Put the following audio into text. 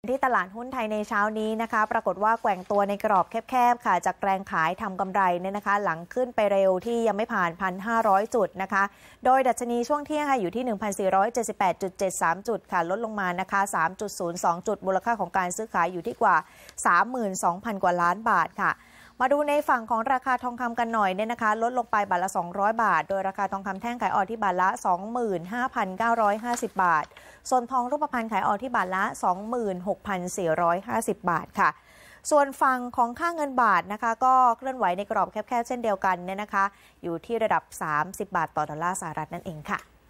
ที่ตลาดหุ้นไทยในเช้านี้นะคะ ปรากฏว่าแกว่งตัวในกรอบแคบๆ ค่ะ จากแรงขายทำกำไรเนี่ยนะคะ หลังขึ้นไปเร็วที่ยังไม่ผ่าน 1,500 จุดนะคะ โดยดัชนีช่วงเที่ยงค่ะอยู่ที่ 1,478.73 จุดค่ะ ลดลงมา นะคะ 3.02 จุด มูลค่าของการซื้อขายอยู่ที่กว่า 32,000 กว่าล้านบาทค่ะ มาดูในฝั่งของราคาทองคำกันหน่อยเนี่ยนะคะ ลดลงไปบาทละ 200 บาท โดยราคาทองคำแท่งขายออกที่บาทละ 25,950 บาทส่วนทองรูปพรรณขายออกที่บาทละ 26,450 บาทค่ะ ส่วนฝั่งของค่าเงินบาทนะคะ ก็เคลื่อนไหวในกรอบแคบๆเช่นเดียวกันเนี่ยนะคะ อยู่ที่ระดับ 30 บาทต่อดอลลาร์สหรัฐนั่นเองค่ะ